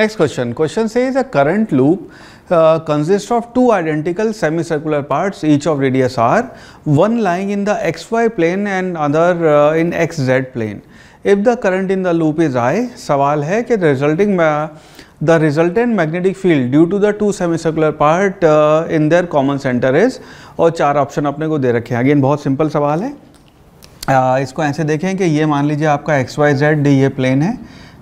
Next question. Question says a current loop uh, consists of two identical semicircular parts, each of radius r, one lying in the xy plane and other uh, in xz plane. If the current in the loop is I, सवाल है कि resulting the resultant magnetic field due to the two semicircular part uh, in their common center is और चार option अपने को दे रखे हैं again बहुत सिंपल सवाल है uh, इसको ऐसे देखें कि ये मान लीजिए आपका एक्स वाई जेड डी ये प्लेन है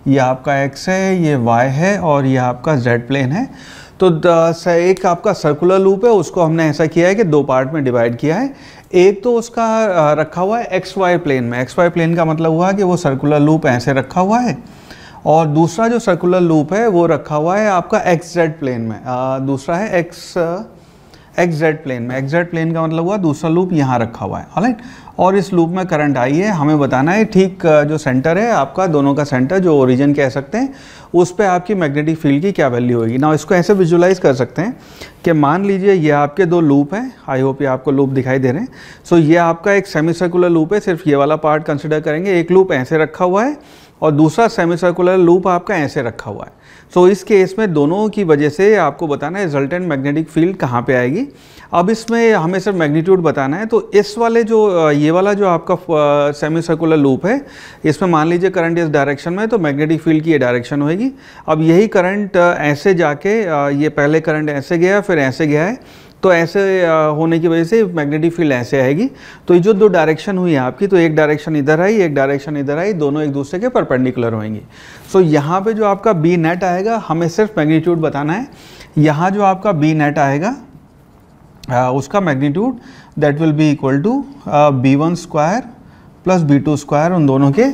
ये आपका एक्स है ये वाई है और ये आपका जेड प्लेन है तो एक आपका सर्कुलर लूप है उसको हमने ऐसा किया है कि दो पार्ट में डिवाइड किया है एक तो उसका रखा हुआ है एक्स वाई प्लेन में एक्स वाई प्लेन का मतलब हुआ कि वो सर्कुलर लूप ऐसे रखा हुआ है और दूसरा जो सर्कुलर लूप है वो रखा हुआ है आपका एक्स जेड प्लेन में आ, दूसरा है एक्स एग्जैक्ट प्लेन में एक्जेट प्लेन का मतलब हुआ दूसरा लूप यहाँ रखा हुआ है ऑलराइट और इस लूप में करंट आई है हमें बताना है ठीक जो सेंटर है आपका दोनों का सेंटर जो ओरिजिन कह सकते हैं उस पर आपकी मैग्नेटिक फील्ड की क्या वैल्यू होगी ना इसको ऐसे विजुलाइज कर सकते हैं कि मान लीजिए ये आपके दो लूप हैं आई होप ये आपको लूप दिखाई दे रहे हैं सो so, ये आपका एक सेमी सर्कुलर लूप है सिर्फ ये वाला पार्ट कंसिडर करेंगे एक लूप ऐसे रखा हुआ है और दूसरा सेमी सर्कुलर लूप आपका ऐसे रखा हुआ है सो so, इस केस में दोनों की वजह से आपको बताना है रिजल्टेंट मैग्नेटिक फील्ड कहाँ पे आएगी अब इसमें हमें सिर्फ मैग्नीट्यूड बताना है तो इस वाले जो ये वाला जो आपका सेमी सर्कुलर लूप है इसमें मान लीजिए करंट इस डायरेक्शन में तो मैग्नेटिक फील्ड की ये डायरेक्शन होएगी अब यही करंट ऐसे जाके ये पहले करंट ऐसे गया फिर ऐसे गया है तो ऐसे होने की वजह से मैग्नेटिक फील्ड ऐसे आएगी तो ये जो दो डायरेक्शन हुई है आपकी तो एक डायरेक्शन इधर आई एक डायरेक्शन इधर आई दोनों एक दूसरे के परपेंडिकुलर होंगी सो so, यहाँ पे जो आपका बी नेट आएगा हमें सिर्फ मैग्नीट्यूड बताना है यहाँ जो आपका बी नेट आएगा आ, उसका magnitude that will be equal to B one square plus B two square उन दोनों के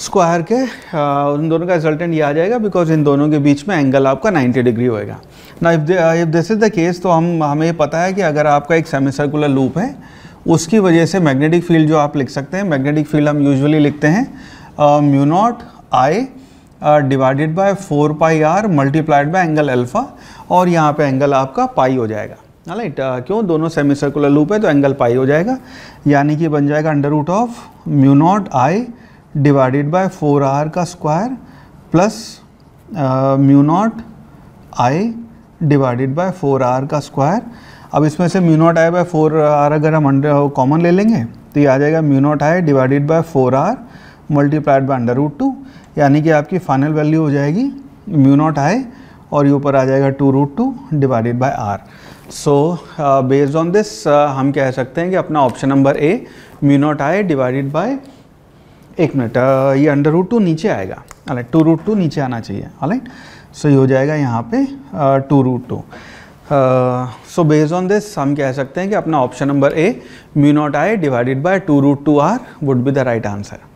स्क्वायर के uh, उन दोनों का रिजल्टेंट ये आ जाएगा बिकॉज इन दोनों के बीच में एंगल आपका 90 डिग्री होएगा ना if this is the case तो हम हमें पता है कि अगर आपका एक सेमी सर्कुलर लूप है उसकी वजह से मैग्नेटिक फील्ड जो आप लिख सकते हैं मैग्नेटिक फील्ड हम यूजुअली लिखते हैं mu naught I divided by four pi R multiplied by angle alpha और यहाँ पे एंगल आपका पाई हो जाएगा राइट right, uh, क्यों दोनों सेमी सर्कुलर लूप है तो एंगल पाई हो जाएगा यानी कि बन जाएगा under root of mu naught I divided by four R का square plus mu naught I divided by four R का स्क्वायर अब इसमें से mu naught I by four R अगर हम अंडर कॉमन uh, ले लेंगे तो ये आ जाएगा mu naught I divided by four R multiplied by under root two यानी कि आपकी फाइनल वैल्यू हो जाएगी म्यू नॉट आई और ये ऊपर आ जाएगा two root two divided by R so based on this हम कह सकते हैं कि अपना option number A mu naught I divided by एक मिनट ये अंडर रूट टू नीचे आएगा अलाइट टू रूट टू नीचे आना चाहिए अलाइट सो ये हो जाएगा यहाँ पे two root two so based on this हम कह सकते हैं कि अपना option number A mu naught I divided by two root two R would be the right answer